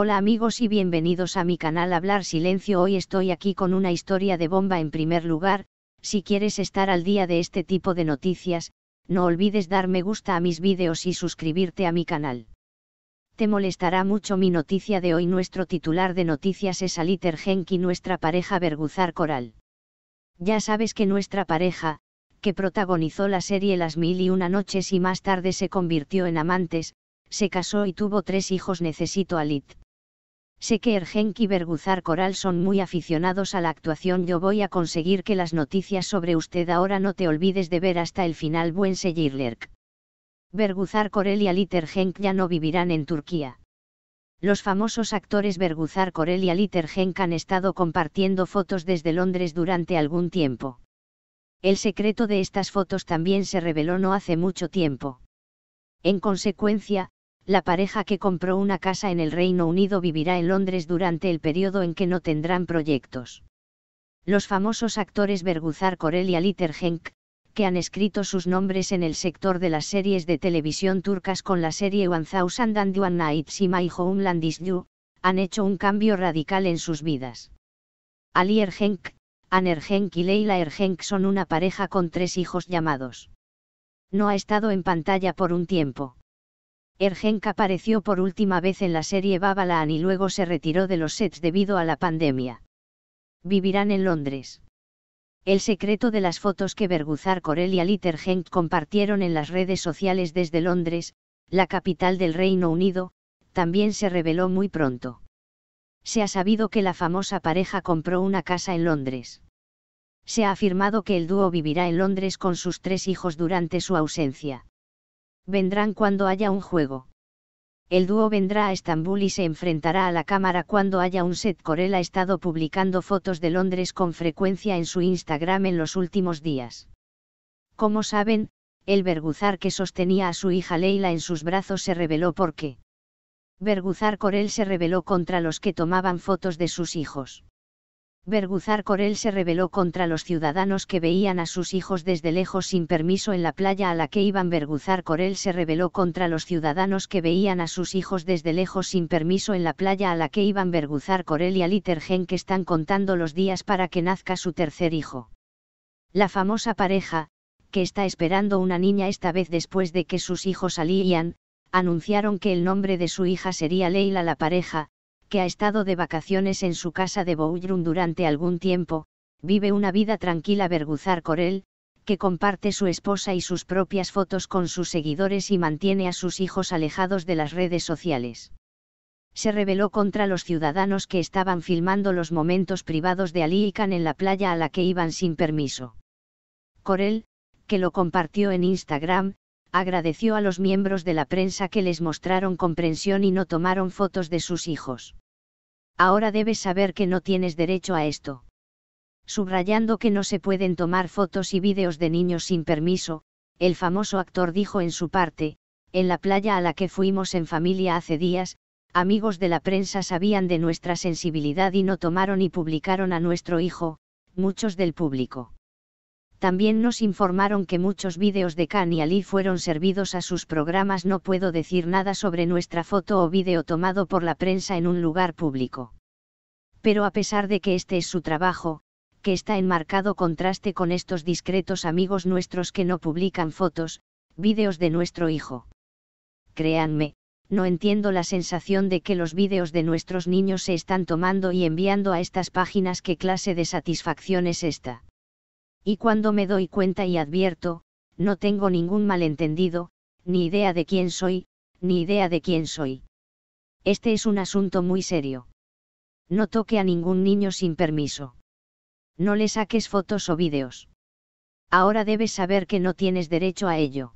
Hola amigos y bienvenidos a mi canal Hablar Silencio. Hoy estoy aquí con una historia de bomba en primer lugar, si quieres estar al día de este tipo de noticias, no olvides dar me gusta a mis vídeos y suscribirte a mi canal. Te molestará mucho mi noticia de hoy. Nuestro titular de noticias es Aliter Genki, nuestra pareja Berguzar Coral. Ya sabes que nuestra pareja, que protagonizó la serie Las Mil y Una Noches y más tarde se convirtió en amantes, se casó y tuvo tres hijos. Necesito a Sé que Ergenk y Berguzar Coral son muy aficionados a la actuación. Yo voy a conseguir que las noticias sobre usted ahora no te olvides de ver hasta el final. Buen Seyirlerk. Berguzar Corel y Alit ya no vivirán en Turquía. Los famosos actores Berguzar Corel y Aliter han estado compartiendo fotos desde Londres durante algún tiempo. El secreto de estas fotos también se reveló no hace mucho tiempo. En consecuencia, la pareja que compró una casa en el Reino Unido vivirá en Londres durante el periodo en que no tendrán proyectos. Los famosos actores Berguzar Corel y Aliter Henk, que han escrito sus nombres en el sector de las series de televisión turcas con la serie One Thousand and One Nights y My Homeland Is You, han hecho un cambio radical en sus vidas. Ali Ergenk, An Genk y Leila Ergenk son una pareja con tres hijos llamados. No ha estado en pantalla por un tiempo. Ergenk apareció por última vez en la serie Babylon y luego se retiró de los sets debido a la pandemia. Vivirán en Londres. El secreto de las fotos que Berguzar Corel y Aliter compartieron en las redes sociales desde Londres, la capital del Reino Unido, también se reveló muy pronto. Se ha sabido que la famosa pareja compró una casa en Londres. Se ha afirmado que el dúo vivirá en Londres con sus tres hijos durante su ausencia vendrán cuando haya un juego. El dúo vendrá a Estambul y se enfrentará a la cámara cuando haya un set. Corel ha estado publicando fotos de Londres con frecuencia en su Instagram en los últimos días. Como saben, el verguzar que sostenía a su hija Leila en sus brazos se reveló porque. verguzar Corel se reveló contra los que tomaban fotos de sus hijos. Berguzar Corel se rebeló contra los ciudadanos que veían a sus hijos desde lejos sin permiso en la playa a la que iban. Berguzar Corel se rebeló contra los ciudadanos que veían a sus hijos desde lejos sin permiso en la playa a la que iban. Berguzar Corel y Alitergen que están contando los días para que nazca su tercer hijo. La famosa pareja, que está esperando una niña esta vez después de que sus hijos salían, anunciaron que el nombre de su hija sería Leila la pareja, que ha estado de vacaciones en su casa de Bouillon durante algún tiempo, vive una vida tranquila Berguzar Corel, que comparte su esposa y sus propias fotos con sus seguidores y mantiene a sus hijos alejados de las redes sociales. Se rebeló contra los ciudadanos que estaban filmando los momentos privados de Ali y en la playa a la que iban sin permiso. Corel, que lo compartió en Instagram, agradeció a los miembros de la prensa que les mostraron comprensión y no tomaron fotos de sus hijos. Ahora debes saber que no tienes derecho a esto. Subrayando que no se pueden tomar fotos y vídeos de niños sin permiso, el famoso actor dijo en su parte, en la playa a la que fuimos en familia hace días, amigos de la prensa sabían de nuestra sensibilidad y no tomaron y publicaron a nuestro hijo, muchos del público. También nos informaron que muchos vídeos de Kanye Ali fueron servidos a sus programas. No puedo decir nada sobre nuestra foto o vídeo tomado por la prensa en un lugar público. Pero a pesar de que este es su trabajo, que está en marcado contraste con estos discretos amigos nuestros que no publican fotos, vídeos de nuestro hijo. Créanme, no entiendo la sensación de que los vídeos de nuestros niños se están tomando y enviando a estas páginas qué clase de satisfacción es esta. Y cuando me doy cuenta y advierto, no tengo ningún malentendido, ni idea de quién soy, ni idea de quién soy. Este es un asunto muy serio. No toque a ningún niño sin permiso. No le saques fotos o vídeos. Ahora debes saber que no tienes derecho a ello.